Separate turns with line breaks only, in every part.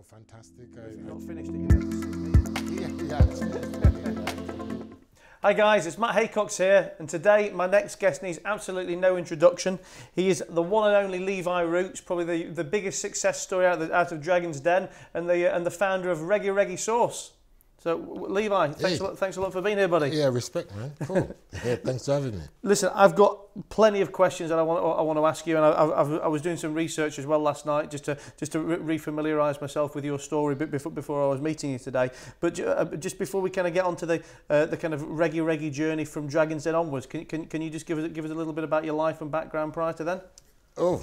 Oh, fantastic. I, not finished it, Hi guys, it's Matt Haycox here, and today my next guest needs absolutely no introduction. He is the one and only Levi Roots, probably the, the biggest success story out of, the, out of Dragon's Den, and the, and the founder of Reggie Reggie Sauce. So, Levi, thanks, hey. a lot, thanks a lot for being here,
buddy. Yeah, respect, man. Cool. yeah, thanks for having me.
Listen, I've got plenty of questions that I want, I want to ask you, and I, I, I was doing some research as well last night just to just to refamiliarise myself with your story before, before I was meeting you today. But uh, just before we kind of get onto the uh, the kind of reggae reggae journey from Dragon's Den onwards, can, can, can you just give us, give us a little bit about your life and background prior to then?
Oh,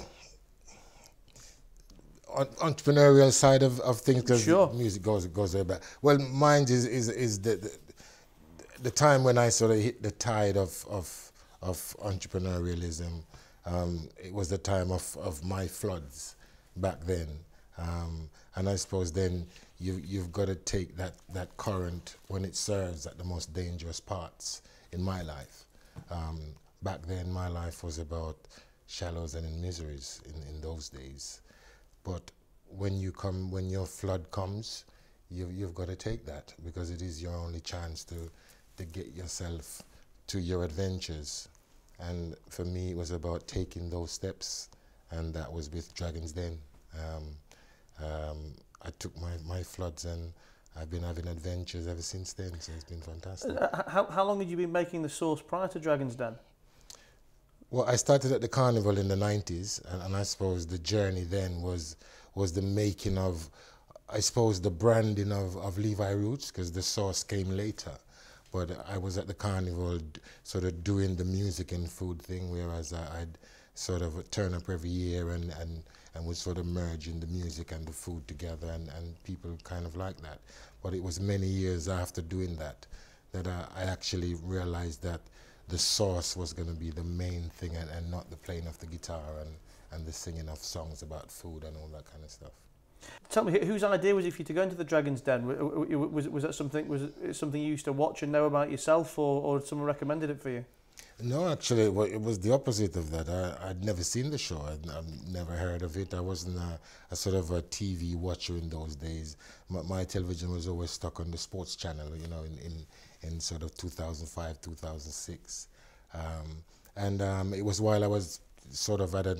entrepreneurial side of, of things because sure. music goes goes way back. Well, mine is is, is the, the, the time when I sort of hit the tide of of of entrepreneurialism. Um, it was the time of of my floods back then, um, and I suppose then you you've got to take that that current when it serves at the most dangerous parts in my life. Um, back then, my life was about shallows and miseries in, in those days. But when you come, when your flood comes, you, you've got to take that because it is your only chance to, to get yourself to your adventures. And for me, it was about taking those steps, and that was with Dragons Den. Um, um, I took my, my floods and I've been having adventures ever since then, so it's been fantastic. Uh,
how, how long had you been making the sauce prior to Dragon's Den?
Well, I started at the carnival in the 90s, and, and I suppose the journey then was was the making of, I suppose, the branding of, of Levi Roots, because the source came later. But I was at the carnival sort of doing the music and food thing, whereas I, would sort of turn up every year and, and, and was sort of merging the music and the food together, and, and people kind of like that. But it was many years after doing that that I, I actually realized that the source was going to be the main thing and, and not the playing of the guitar and, and the singing of songs about food and all that kind of stuff. Tell me, whose
idea was it for you to go into the Dragon's Den? Was, was, was that something was it something you used to watch and know about yourself, or, or someone recommended it for you?
No, actually, it was the opposite of that. I, would never seen the show. I'd, I'd, never heard of it. I wasn't a, a, sort of a TV watcher in those days. My, my, television was always stuck on the sports channel, you know, in, in, in sort of 2005, 2006. Um, and um, it was while I was sort of at a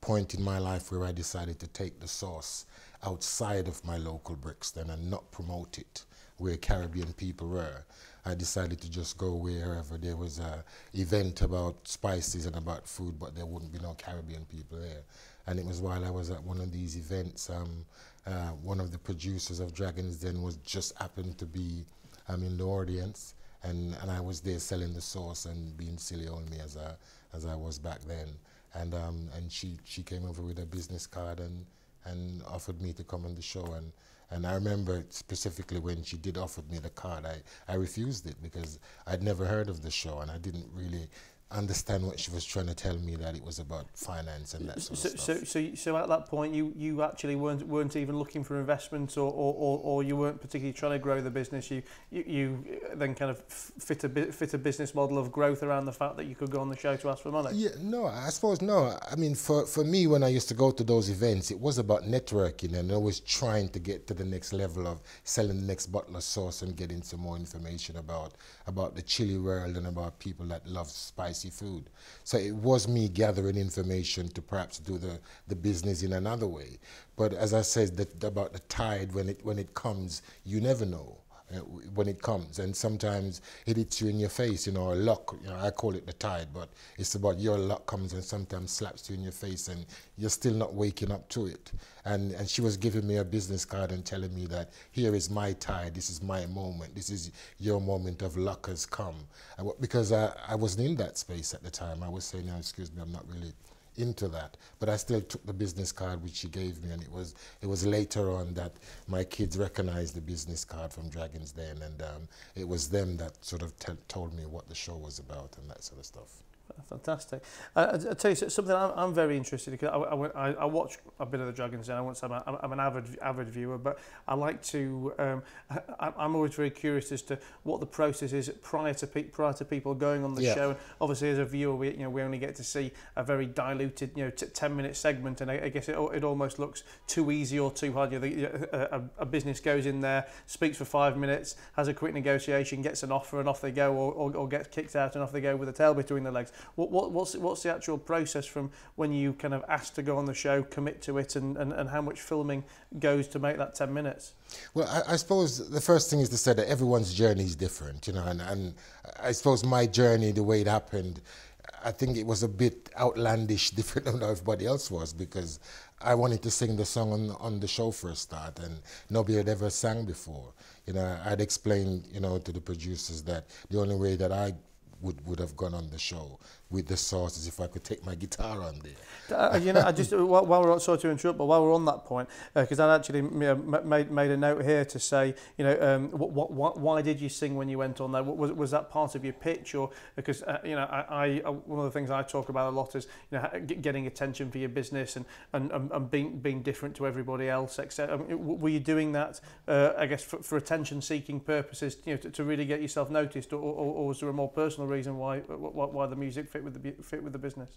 point in my life where I decided to take the sauce outside of my local Brixton and not promote it where Caribbean people were. I decided to just go wherever there was a event about spices and about food, but there wouldn't be no Caribbean people there. And it was while I was at one of these events, um, uh, one of the producers of Dragons then was just happened to be I'm in the audience, and, and I was there selling the sauce and being silly on me as I, as I was back then. And, um, and she, she came over with a business card and, and offered me to come on the show. And, and I remember specifically when she did offer me the card, I, I refused it because I'd never heard of the show and I didn't really understand what she was trying to tell me that it was about finance and that sort so, of
stuff. So, so, so at that point, you, you actually weren't weren't even looking for investment, or, or, or, or you weren't particularly trying to grow the business. You, you, you then kind of fit a fit a business model of growth around the fact that you could go on the show to ask for money. Yeah,
no, I suppose no. I mean, for for me, when I used to go to those events, it was about networking and always trying to get to the next level of selling the next bottle of sauce and getting some more information about about the chili world and about people that love spice food. So it was me gathering information to perhaps do the, the business in another way. But as I said, that, about the tide, when it, when it comes, you never know uh, when it comes. And sometimes it hits you in your face, you know, luck. You know, I call it the tide, but it's about your luck comes and sometimes slaps you in your face, and you're still not waking up to it. And and she was giving me a business card and telling me that here is my tide, this is my moment, this is your moment of luck has come. I, because I I wasn't in that space at the time. I was saying, oh, excuse me, I'm not really into that. But I still took the business card which she gave me, and it was it was later on that my kids recognized the business card from Dragons Den, and um, it was them that sort of told me what the show was about and that sort of stuff.
Fantastic. Uh, I, I tell you something I'm, I'm very interested because I, I, I watch a bit of the Dragons Den. I won't say I'm, a, I'm an avid avid viewer, but I like to. Um, I, I'm always very curious as to what the process is prior to pe- prior to people going on the yeah. show. And obviously, as a viewer, we you know we only get to see a very diluted you know t- ten minute segment, and I, I guess it, oh, it almost looks too easy or too hard. You know, the, a, a business goes in there, speaks for five minutes, has a quick negotiation, gets an offer, and off they go, or, or, or gets kicked out and off they go with a tail between their legs. What, what, what's, what's the actual process from when you kind of ask to go on the show, commit to it, and, and, and how much filming goes to make that 10 minutes?
Well, I, I suppose the first thing is to say that everyone's journey is different, you know, and, and I suppose my journey, the way it happened, I think it was a bit outlandish, different than everybody else was because I wanted to sing the song on, on the show first start and nobody had ever sang before. You know, I'd explained, you know, to the producers that the only way that I would, would have gone on the show with the sources, if I could take my guitar on there.
Uh, you know, I just uh, while, while we're on, sorry to interrupt, but while we're on that point, because uh, I actually uh, made made a note here to say, you know, um, what, what, why did you sing when you went on there? Was was that part of your pitch, or because uh, uh, you know, I, I one of the things I talk about a lot is you know getting attention for your business and and, and being being different to everybody else. Etc. I mean, were you doing that? Uh, I guess for, for attention-seeking purposes, you know, to, to really get yourself noticed, or, or, or was there a more personal reason why why, why the music fit? fit with the fit with the business.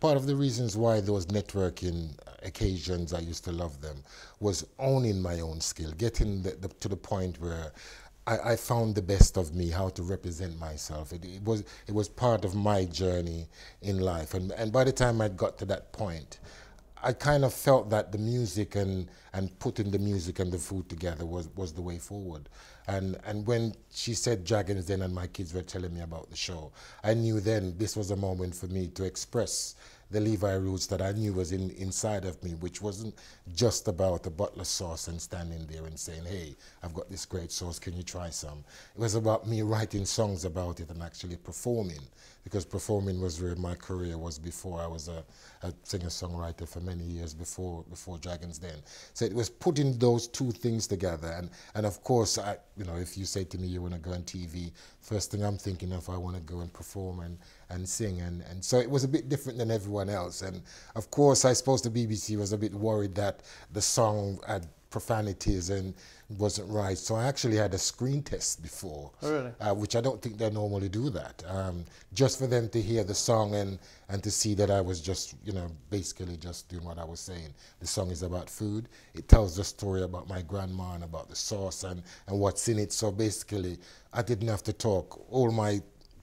Part of the reasons why those networking uh, occasions I used to love them was owning my own skill, getting the, the, to the point where. I, I, found the best of me, how to represent myself. It, it, was it was part of my journey in life, and and by the time I got to that point, I kind of felt that the music and and putting the music and the food together was, was the way forward. And, and when she said Dragons Den and my kids were telling me about the show, I knew then this was a moment for me to express the Levi roots that I knew was in, inside of me, which wasn't just about the butler sauce and standing there and saying, hey, I've got this great sauce, can you try some? It was about me writing songs about it and actually performing, because performing was where my career was before. I was a, a singer-songwriter for many years before, before Dragons Den. So so it was putting those two things together. And, and of course, I, you know, if you say to me you want to go on TV, first thing I'm thinking of, I want to go and perform and, and sing. And, and so it was a bit different than everyone else. And of course, I suppose the BBC was a bit worried that the song had profanities and wasn't right. So I actually had a screen test before, oh, really? uh, which I don't think they normally do that. Um, just for them to hear the song and, and to see that I was just, you know, basically just doing what I was saying. The song is about food. It tells the story about my grandma and about the sauce and, and what's in it. So basically, I didn't have to talk. All my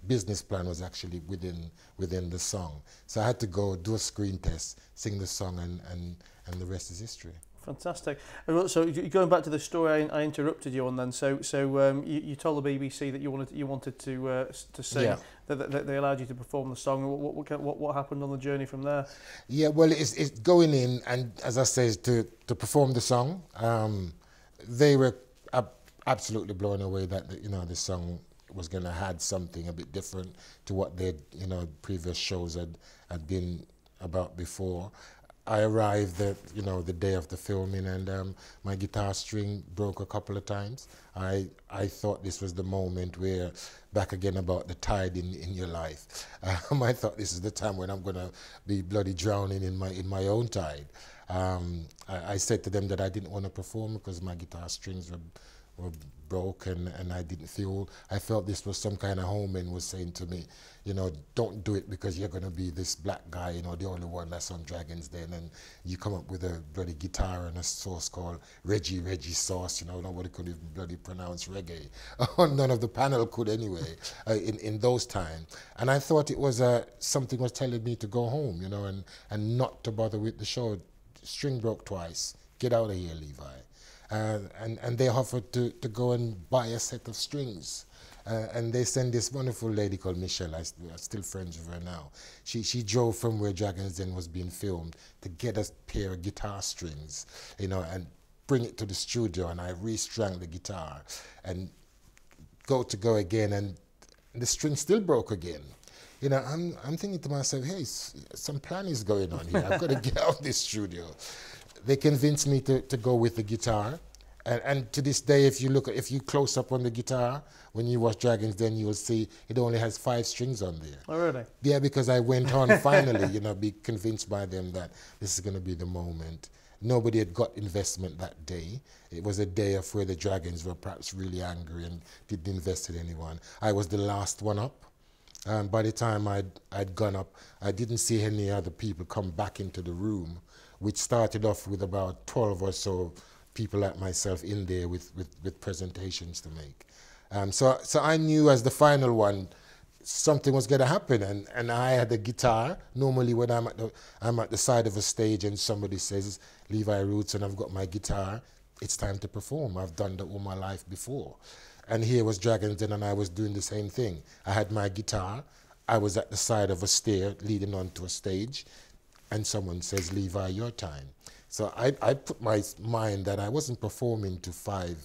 business plan was actually within within the song. So I had to go do a screen test, sing the song, and, and, and the rest is history.
Fantastic. So going back to the story I, I interrupted you on then. So so um, you, you told the BBC that you wanted you wanted to uh, to sing yeah. that, that they allowed you to perform the song. What what what, what happened on the journey from there?
Yeah, well, it's, it's going in and as I said to to perform the song. Um, they were ab absolutely blown away that you know the song was going to had something a bit different to what their you know previous shows had had been about before. I arrived the you know the day of the filming and um, my guitar string broke a couple of times. I I thought this was the moment where back again about the tide in, in your life. Um, I thought this is the time when I'm gonna be bloody drowning in my in my own tide. Um, I, I said to them that I didn't want to perform because my guitar strings were were broken and I didn't feel, I felt this was some kind of home, and was saying to me, you know, don't do it because you're going to be this black guy, you know, the only one that's on Dragons Den. And you come up with a bloody guitar and a sauce called Reggie, Reggie Sauce, you know, nobody could even bloody pronounce reggae. Oh, none of the panel could anyway uh, in, in those times. And I thought it was uh, something was telling me to go home, you know, and, and not to bother with the show. String broke twice. Get out of here, Levi. Uh, and, and they offered to, to go and buy a set of strings. Uh, and they sent this wonderful lady called Michelle, I i I'm still friends with her now. She, she drove from where Dragon's Den was being filmed to get a pair of guitar strings, you know, and bring it to the studio and I restrung the guitar and go to go again and the string still broke again. You know, I'm, I'm thinking to myself, hey, some plan is going on here. I've got to get out of this studio they convinced me to, to go with the guitar. And, and, to this day, if you look, if you close up on the guitar when you watch Dragons, then you'll see it only has five strings on there. Oh, really? Yeah, because I went on finally, you know, be convinced by them that this is going to be the moment. Nobody had got investment that day. It was a day of where the Dragons were perhaps really angry and didn't invest in anyone. I was the last one up. And by the time I'd, I'd gone up, I didn't see any other people come back into the room which started off with about 12 or so people like myself in there with, with, with presentations to make. Um, so, so I knew as the final one, something was going to happen. And, and I had the guitar. Normally when I'm at, the, I'm at the side of a stage and somebody says, Levi Roots, and I've got my guitar, it's time to perform. I've done that all my life before. And here was Dragon's Den and I was doing the same thing. I had my guitar. I was at the side of a stair leading onto a stage and someone says, Levi, your time. So I, I put my mind that I wasn't performing to five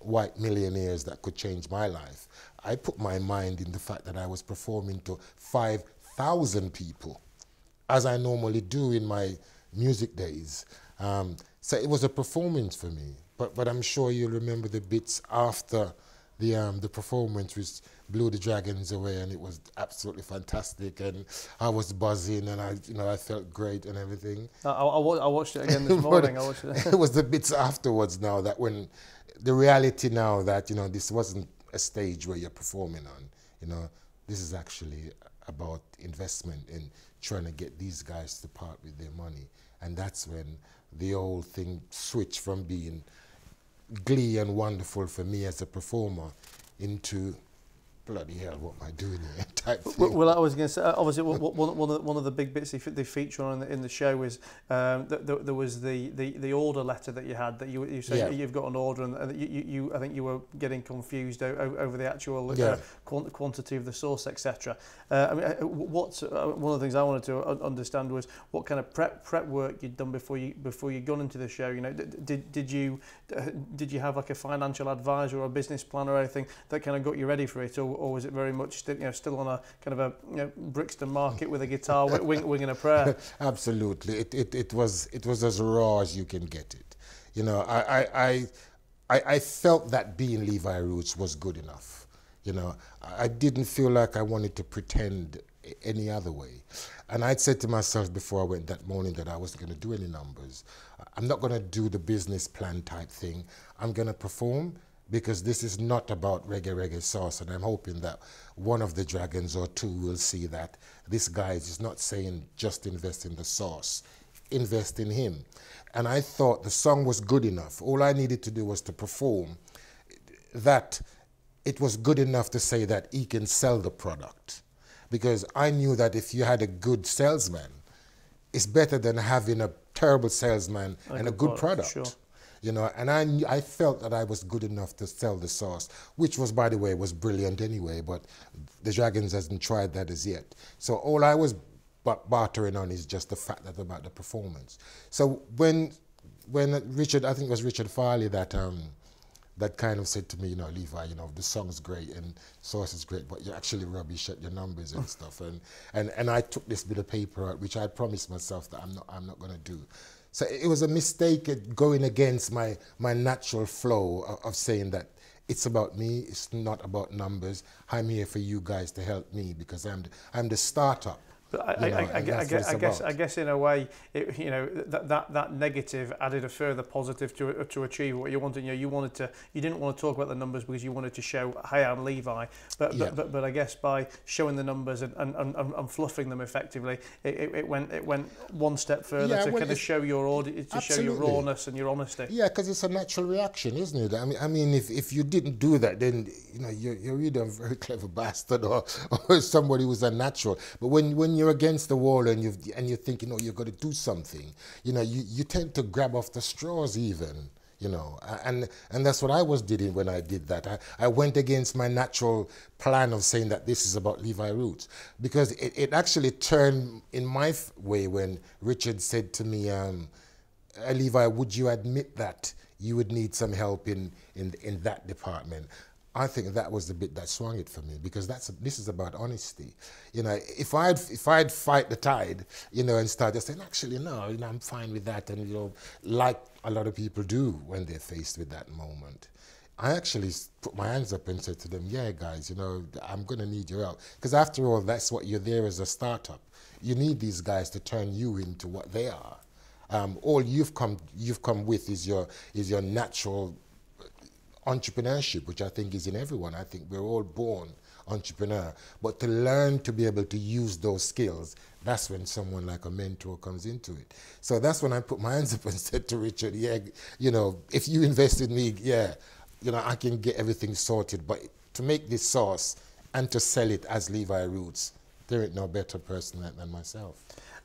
white millionaires that could change my life. I put my mind in the fact that I was performing to 5,000 people, as I normally do in my music days. Um, so it was a performance for me. But, but I'm sure you'll remember the bits after the um, the performance which blew the dragons away, and it was absolutely fantastic. And I was buzzing, and I you know I felt great and everything.
I, I, I watched it again this morning. I watched it. it was the
bits afterwards now that when the reality now that you know this wasn't a stage where you're performing on. You know this is actually about investment and trying to get these guys to part with their money, and that's when the whole thing switched from being glee and wonderful for me as a performer into bloody hell, what am I doing here?
Type well, well, I was going to say, uh, obviously, one, one, of the, one of the big bits they, they feature on in the, in the show is um, that there, there was the, the, the order letter that you had that you, you said yeah. you've got an order and, and you, you, I think you were getting confused over the actual uh, yeah. quant quantity of the source, etc. Uh, I mean, uh, what, uh, one of the things I wanted to understand was what kind of prep prep work you'd done before you before you gone into the show. You know, did did you did you have like a financial advisor or a business plan or anything that kind of got you ready for it, or or was it very much you know, still on a kind of a you know, Brixton market with a guitar, wing, a prayer?
Absolutely, it, it, it was it was as raw as you can get it. You know, I I, I, I felt that being Levi Roots was good enough. You know, I didn't feel like I wanted to pretend any other way. And I'd said to myself before I went that morning that I wasn't going to do any numbers. I'm not going to do the business plan type thing. I'm going to perform because this is not about reggae reggae sauce and i'm hoping that one of the dragons or two will see that this guy is not saying just invest in the sauce invest in him and i thought the song was good enough all i needed to do was to perform that it was good enough to say that he can sell the product because i knew that if you had a good salesman it's better than having a terrible salesman like and a, a good product, product. Sure you know, and I, I felt that I was good enough to sell the sauce, which was, by the way, was brilliant anyway, but the Dragons hasn't tried that as yet. So all I was bartering on is just the fact that about the performance. So when, when Richard, I think it was Richard Farley that, um, that kind of said to me, you know, Levi, you know, the song's great and sauce is great, but you're actually rubbish at your numbers and stuff. And, and, and I took this bit of paper out, which I promised myself that I'm not, I'm not going to do. So it was a mistake going against my, my natural flow of, saying that it's about me, it's not about numbers. I'm here for you guys to help me because I'm the, I'm the startup. I, you know, I, I, I, guess, I guess,
I guess in a way, it, you know, that, that, that negative added a further positive to, uh, to achieve what you wanted. You know, you wanted to, you didn't want to talk about the numbers because you wanted to show, hey, I'm Levi. But, yeah. but, but, but, I guess by showing the numbers and, and, and, and fluffing them effectively, it, it, it, went, it went one step further yeah, to kind of show your audit, to absolutely. show your rawness and your honesty.
Yeah, because it's a natural reaction, isn't it? I mean, I mean, if, if you didn't do that, then, you know, you're, you're either a very clever bastard or, or somebody who's unnatural. But when, when you're against the wall and you and you're thinking, oh, you've got to do something. You know, you, you tend to grab off the straws even. You know, and and that's what I was doing when I did that. I, I went against my natural plan of saying that this is about Levi Roots because it, it actually turned in my way when Richard said to me, um, uh, Levi, would you admit that you would need some help in in in that department? I think that was the bit that swung it for me because that's this is about honesty. You know, if I'd if I'd fight the tide, you know, and start just saying actually no, you know, I'm fine with that, and you know, like a lot of people do when they're faced with that moment. I actually put my hands up and said to them, "Yeah, guys, you know, I'm going to need your help because after all, that's what you're there as a startup. You need these guys to turn you into what they are. Um, all you've come you've come with is your is your natural entrepreneurship, which I think is in everyone. I think we're all born entrepreneur, but to learn to be able to use those skills, that's when someone like a mentor comes into it. So that's when I put my hands up and said to Richard, yeah, you know, if you invest in me, yeah, you know, I can get everything sorted. But to make this sauce and to sell it as Levi Roots, there ain't no better person than myself.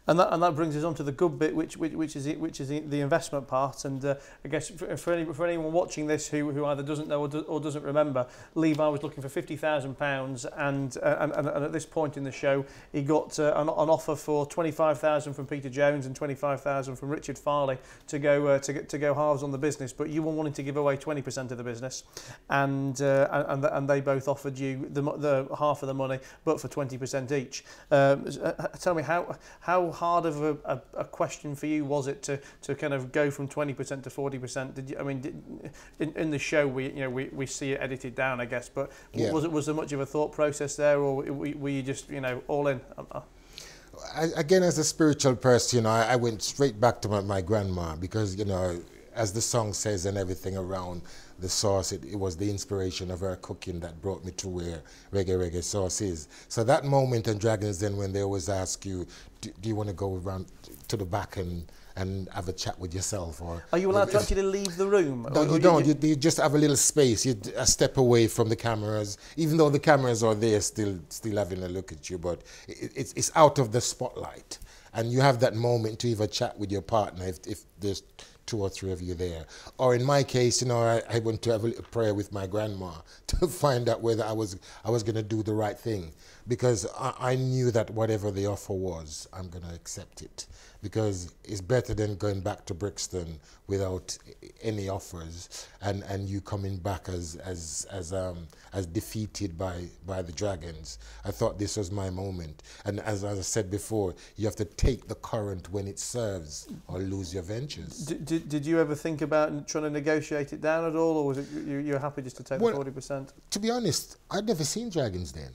And that, and that brings us
on to the good bit, which, which, which is, which is the, the investment part. And uh, I guess for, for, any, for anyone watching this who, who either doesn't know or, do, or doesn't remember, Levi was looking for £50,000 pounds uh, and, and, and at this point in the show, he got uh, an, an offer for 25000 from Peter Jones and 25000 from Richard Farley to go, uh, to, to go halves on the business. But you were wanting to give away 20% of the business and, uh, and, and they both offered you the, the half of the money, but for 20% each. Um, uh, tell me, how, how hard of a, a, a, question for you was it to, to kind of go from 20% to 40%? Did you, I mean, did, in, in the show, we, you know, we, we see it edited down, I guess, but yeah. was, it, was there much of a thought process there or were you just, you know, all in? Uh, uh.
I, again, as a spiritual person, you know, I, I went straight back to my, my grandma because, you know, as the song says and everything around, the sauce, it, it, was the inspiration of her cooking that brought me to where Reggae Reggae Sauce is. So that moment in Dragons Den when they always ask you, do, do you want to go around to the back and and have a chat with yourself. Or are you allowed to actually leave the room? No, you don't. You, you, just have a little space. You a uh, step away from the cameras, even though the cameras are there, still still having a look at you. But it, it's it's out of the spotlight, and you have that moment to either chat with your partner if if there's two or three of you there. Or in my case, you know, I, I went to have a little prayer with my grandma to find out whether I was I was going to do the right thing because I, I knew that whatever the offer was, I'm going to accept it because it's better than going back to Brixton without any offers and, and you coming back as as as um as defeated by by the Dragons. I thought this was my moment, and as, as I said before, you have to take the current when it serves or lose your ventures.
Did, did, did you ever think about trying to negotiate it down at all, or was it you, you were happy just to take well, the forty percent?
To be honest, I'd never seen Dragons then,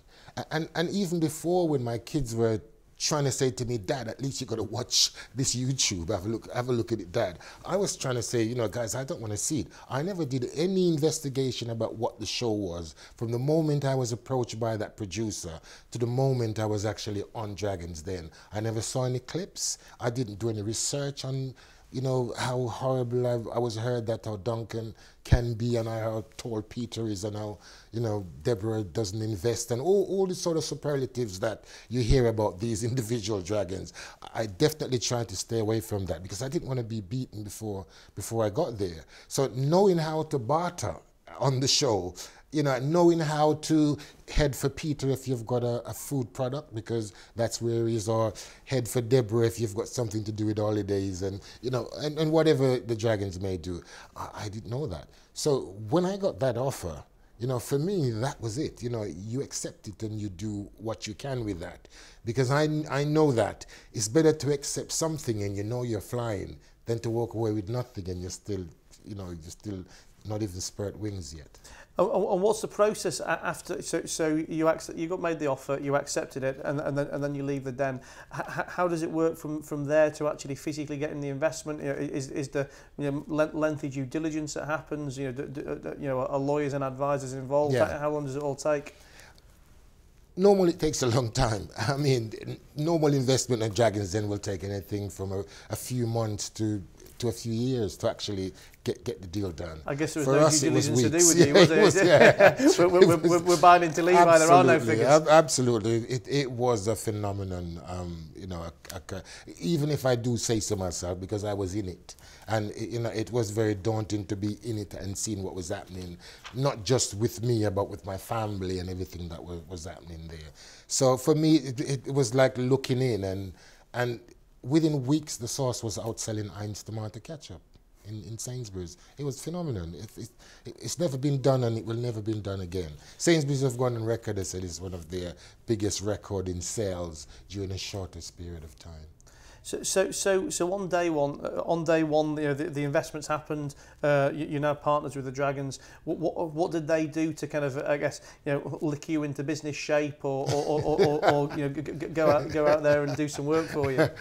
and and even before when my kids were trying to say to me, Dad, at least you got to watch this YouTube. Have a look, have a look at it, Dad. I was trying to say, you know, guys, I don't want to see it. I never did any investigation about what the show was from the moment I was approached by that producer to the moment I was actually on Dragons. Then I never saw any clips. I didn't do any research on, you know, how horrible i I was heard that how Duncan can be and how tall Peter is and how, you know, Deborah doesn't invest and all, all these sort of superlatives that you hear about these individual dragons. I definitely tried to stay away from that because I didn't want to be beaten before before I got there. So knowing how to barter on the show you know, knowing how to head for Peter if you've got a, a, food product because that's where he's. or head for Deborah if you've got something to do with holidays and, you know, and, and whatever the Dragons may do. I, I didn't know that. So when I got that offer, you know, for me, that was it. You know, you accept it and you do what you can with that. Because I, I know that it's better to accept something and you know you're flying than to walk away with nothing and you're still, you know, you're still not even spread wings yet.
And, and what's the process after? So, so you accept, you got made the offer, you accepted it, and, and then and then you leave the den. H how does it work from from there to actually physically getting the investment? You know, is is the you know, lengthy due diligence that happens? You know, do, do, you know, are lawyers and advisors involved? Yeah. How long does it all take?
normally it takes a long time. I mean, normal investment at Dragon's Den will take anything from a, a few months to to a few years to actually get, get the deal done. I guess there was For no us, due diligence to do with you, was it? Was, yeah. we're, we're, we're, we're, buying into Levi, there are no figures. Ab absolutely. It, it was a phenomenon, um, you know, a, a, even if I do say so myself, because I was in it. And, you know, it was very daunting to be in it and seeing what was happening, not just with me, but with my family and everything that was, was happening there. So for me, it, it was like looking in and, and within weeks, the sauce was outselling Heinz tomato ketchup in, in Sainsbury's. It was phenomenal. It, it, it's never been done and it will never be done again. Sainsbury's have gone on record and said it's one of their biggest record in sales during the shortest period of time. So, so, so,
so on day one, uh, on day one, you know, the, the investments happened. Uh, you, are now partners with the Dragons. What, what, what, did they do to kind of, uh, I guess, you know, lick you into business shape, or, or, or, or, or you know, go out, go out there and do some work for you?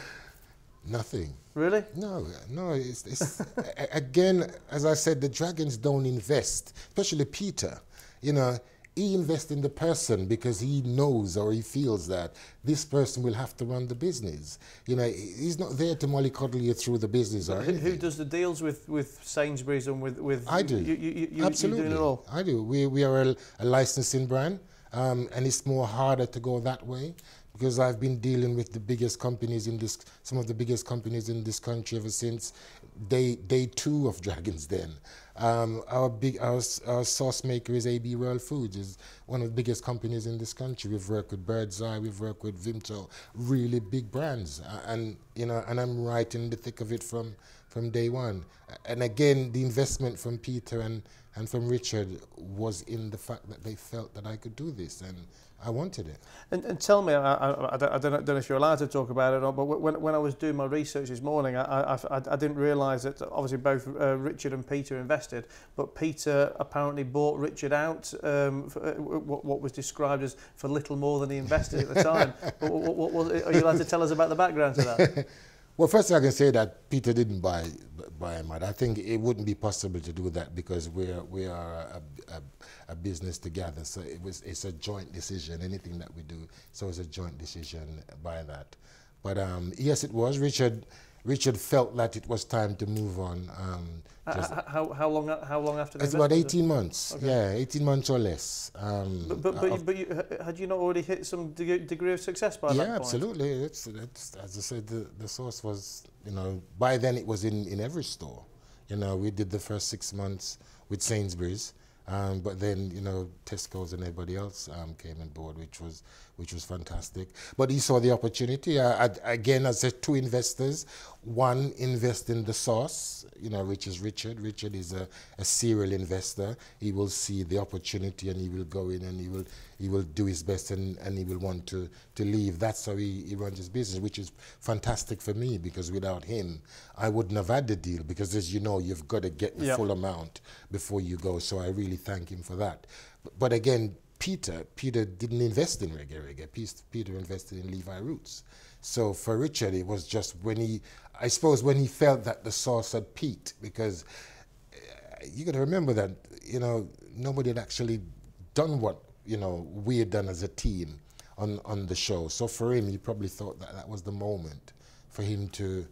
Nothing. Really? No, no. It's, it's again, as I said, the dragons don't invest, especially Peter. You know, he invests in the person because he knows or he feels that this person will have to run the business. You know, he's not there to mollycoddle you through the business or Who
does the deals with, with Sainsbury's and with, with I do. You, you, you, Absolutely. You all.
I do. We, we are a, a licensing brand um, and it's more harder to go that way because I've been dealing with the biggest companies in this, some of the biggest companies in this country ever since day day two of Dragons Den. Um, our big our, our sauce maker is AB Royal Foods. Is one of the biggest companies in this country. We've worked with Birdseye, we've worked with Vimto, really big brands, and you know, and I'm right in the thick of it from from day one. And again, the investment from Peter and and from Richard was in the fact that they felt that I could do this, and I wanted it.
And, and tell me, I, I, I, don't, I, don't, know if you're allowed to talk about it or not, but when, when I was doing my research this morning, I, I didn't realise that obviously both uh, Richard and Peter invested, but Peter apparently bought Richard out um, uh, what, what was described as for little more than he invested at the time. what, what, what, what, are you allowed to tell us about the background to that?
Well, first I can say that Peter didn't buy buy mud. I think it wouldn't be possible to do that because we are we are a, a, a, business together. So it was it's a joint decision. Anything that we do, so it's a joint decision by that. But um, yes, it was Richard. Richard felt that it was time to move on. Um, how, uh,
uh, how, how, long? Uh, how long after? It's about eighteen months.
Okay. Yeah, eighteen months or less. Um, but but, but,
but you, had you not already hit some deg degree of success by yeah, that point? Yeah, absolutely.
It's, it's, as I said, the, the source was you know by then it was in in every store. You know, we did the first six months with Sainsbury's. Um, but then you know Tesco's and everybody else um, came on board, which was which was fantastic. But he saw the opportunity. I, again, as said two investors. One invest in the source, you know, which is Richard. Richard is a, a serial investor. He will see the opportunity and he will go in and he will he will do his best and, and he will want to, to leave. That's how he, he runs his business, which is fantastic for me because without him, I wouldn't have had the deal because, as you know, you've got to get the yep. full amount before you go. So I really thank him for that. But, but again, Peter, Peter didn't invest in reggae reggae. Peter invested in Levi Roots. So for Richard, it was just when he, I suppose, when he felt that the source had peaked because eh, you got to remember that you know nobody had actually done what you know, we had done as a team on, on the show. So for him, he probably thought that that was the moment for him to,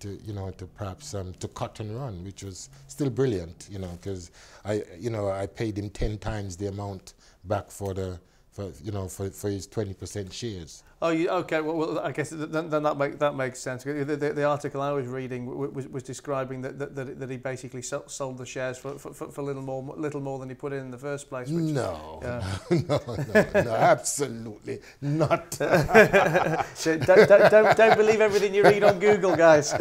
to you know, to perhaps um, to cut and run, which was still brilliant, you know, because I, you know, I paid him ten times the amount back for the for you know for, for his twenty percent shares.
Oh, you, okay. Well, well, I guess then, then that makes that makes sense. The, the, the article I was reading was, was describing that, that, that, that he basically sold the shares for, for, for, little more little more than he put in in the first place. Which, no, yeah. no, no, no, absolutely not. so don't, don't, don't believe everything you read on Google, guys.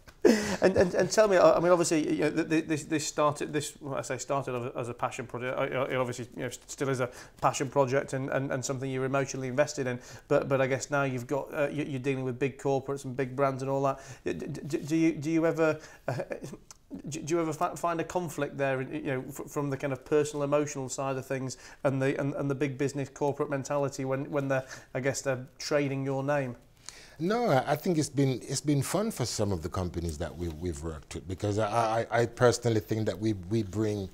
and, and and tell me, I mean, obviously, you know, this this started this well, I say started as a passion project. It obviously you know, still is a passion project and, and, and something you're emotionally invested in. But but I guess now you've got uh, you're dealing with big corporates and big brands and all that. Do, do you do you ever? Uh, do you ever find a conflict there you know from the kind of personal emotional side of things and the and, and the big business corporate mentality when when they're I guess they're trading your name
No, I think it's been it's been fun for some of the companies that we we've worked with because I, I, I personally think that we we bring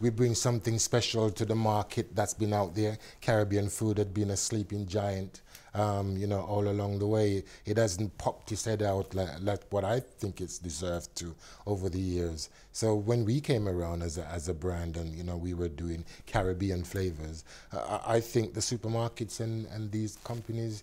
we bring something special to the market that's been out there. Caribbean food had been a sleeping giant, um, you know, all along the way. It hasn't popped its head out like, like, what I think it's deserved to over the years. So when we came around as a, as a brand and, you know, we were doing Caribbean flavors, uh, I think the supermarkets and, and these companies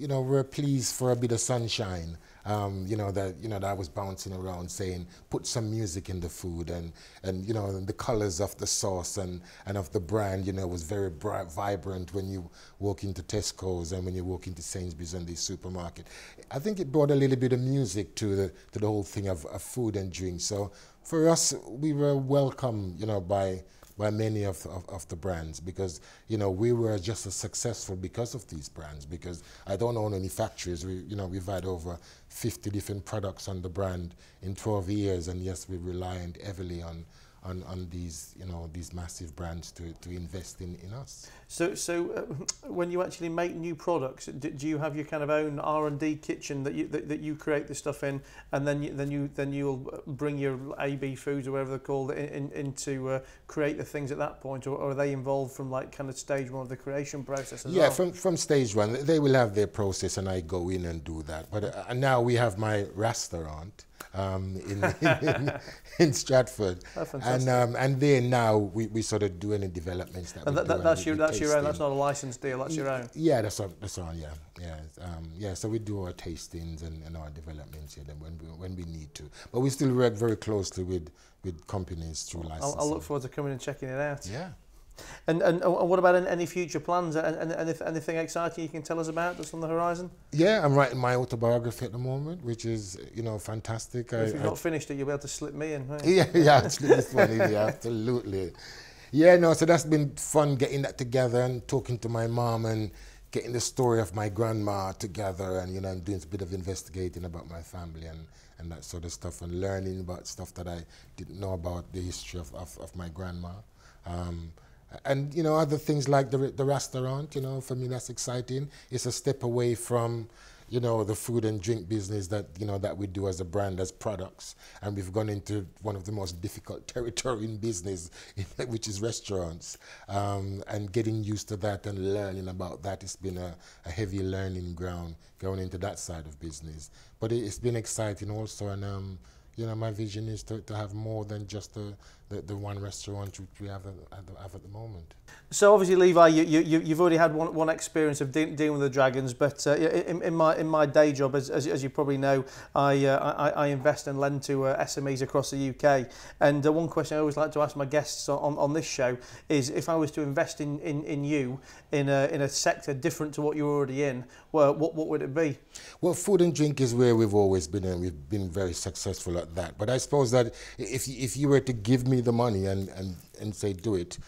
you know, we're pleased for a bit of sunshine. Um, you know that you know that I was bouncing around saying put some music in the food and and you know the colors of the sauce and and of the brand you know was very bright, vibrant when you walk into Tesco's and when you walk into Sainsbury's and the supermarket. I think it brought a little bit of music to the to the whole thing of, of food and drink. So for us, we were welcome, you know, by by many of, of, of, the brands because you know we were just as successful because of these brands because I don't own any factories. We you know we've had over 50 different products on the brand in 12 years, and yes, we're reliant heavily on on, on these you know these massive brands to, to invest in, in us. So so uh,
when you actually make new products, do, do you have your kind of own R and D kitchen that you that, that, you create the stuff in, and then you, then you then you'll uh, bring your AB Foods or whatever they're called in, into uh, create the things at that point, or, or, are they involved from like kind of stage one of the creation process? yeah, well? from
from stage one, they will have their process, and I go in and do that. But uh, now we have my restaurant um, in, in, in, Stratford. and um, and there now we, we sort of do any developments that. And that, that's and your that's your own. That's
not a licensed deal. That's your own. Yeah, that's our,
that's our yeah yeah um, yeah. So we do our tastings and, and our developments here when we when we need to. But we still work very closely with with companies through licensing. I'll, I'll look
forward to coming and checking it out. Yeah. And, and and what about any future plans? And, and, and if anything exciting you can tell us about that's on the horizon?
Yeah, I'm writing my autobiography at the moment, which is you know fantastic. If I, you've I, not
finished it, you'll be able to slip me in. Right? Yeah, yeah, actually, this one yeah,
absolutely. Yeah, no, so that's been fun getting that together and talking to my mom and getting the story of my grandma together and you know and doing a bit of investigating about my family and and that sort of stuff and learning about stuff that I didn't know about the history of, of, of my grandma. Um, and you know other things like the the restaurant. You know, for me that's exciting. It's a step away from you know the food and drink business that you know that we do as a brand as products and we've gone into one of the most difficult territory in business which is restaurants um, and getting used to that and learning about that it's been a, a, heavy learning ground going into that side of business but it, has been exciting also and um, you know my vision is to, to have more than just a the, the one restaurant which we have at the, have at the moment.
So obviously, Levi, you, you, you've already had one, one experience of de dealing with the dragons, but uh, in, in, my in my day job, as, as, as you probably know, I, uh, I, I invest and lend to uh, SMEs across the UK. And uh, one question I always like to ask my guests on, on this show is if I was to invest in, in, in you in a, in a sector
different to what you're already in, well, what, what would it be? Well, food and drink is where we've always been, and we've been very successful at that. But I suppose that if, if you were to give me the money and, and, and say do it,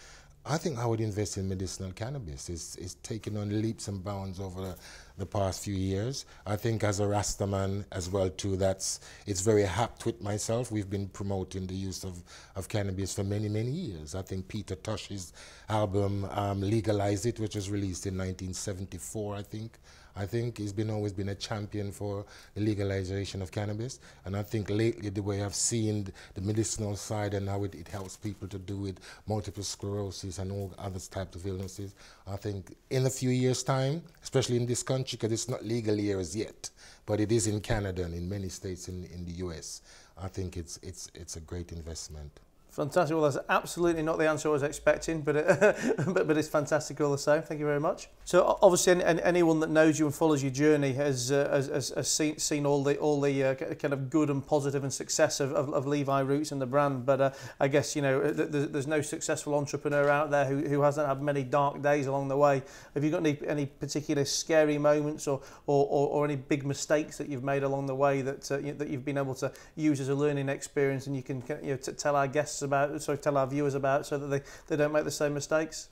I think I would invest in medicinal cannabis. It's, it's taken on leaps and bounds over the, the past few years. I think as a Rastaman as well too, that's, it's very apt with myself. We've been promoting the use of, of cannabis for many, many years. I think Peter Tosh's album, um, Legalize It, which was released in 1974, I think, I think he's been always been a champion for the legalization of cannabis, and I think lately the way I've seen the medicinal side and how it, it helps people to do with multiple sclerosis and all other types of illnesses, I think in a few years' time, especially in this country, because it's not legal here as yet, but it is in Canada and in many states in, in the U.S. I think it's it's it's a great investment.
Fantastic. Well, that's absolutely not the answer I was expecting, but, it, but, but it's fantastic all the same. Thank you very much. So obviously, anyone that knows you and follows your journey has uh, has, has seen, seen all the all the uh, kind of good and positive and success of, of, of Levi Roots and the brand. But uh, I guess you know there's, there's no successful entrepreneur out there who, who hasn't had many dark days along the way. Have you got any any particular scary moments or or, or, or any big mistakes that you've made along the way that uh, you, that you've been able to use as a learning experience and you can you know, tell our guests about, so tell our viewers about, so that they, they don't make the same mistakes?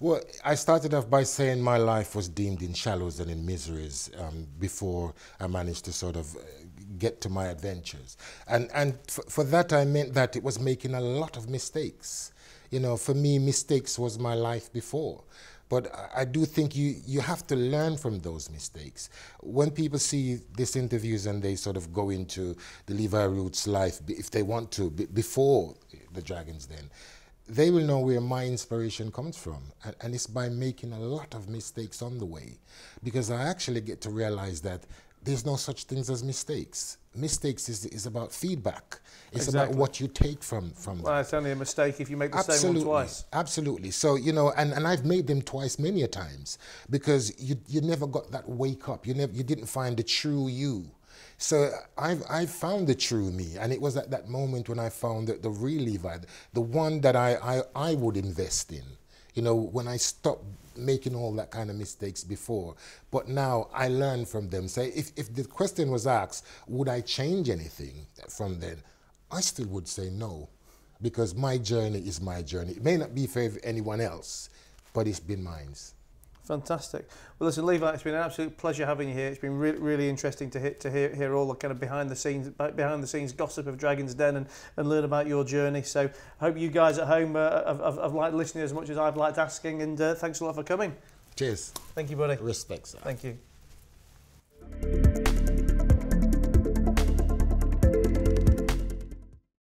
Well, I started off by saying my life was deemed in shallows and in miseries um, before I managed to sort of uh, get to my adventures. And, and for that, I meant that it was making a lot of mistakes. You know, for me, mistakes was my life before. But I do think you, you have to learn from those mistakes. When people see these interviews and they sort of go into the Levi Roots life, if they want to, before the Dragons Den, they will know where my inspiration comes from. And, and, it's by making a lot of mistakes on the way. Because I actually get to realize that there's no such things as mistakes mistakes is, is about feedback. It's exactly. about what you take from from. Well,
it's only a mistake if you make the absolutely, same one twice.
Absolutely. So you know, and, and I've made them twice many a times because you you never got that wake up. You never you didn't find the true you. So I've, I've found the true me. And it was at that moment when I found that the real Levi, the one that I, I, I would invest in. You know, when I stopped making all that kind of mistakes before. But now I learn from them. Say, so if, if the question was asked, would I change anything from then? I still would say no, because my journey is my journey. It may not be for anyone else, but it's been mine. Fantastic.
Well, listen, Levi, it's been an absolute pleasure having you here. It's been re really interesting to, hear, to hear, hear all the kind of behind the scenes behind the scenes gossip of Dragon's Den and, and learn about your journey. So I hope you guys at home uh, have, have, liked listening as much as I've liked asking, and uh, thanks a lot for coming. Cheers. Thank you, buddy. Respect, sir. Thank you.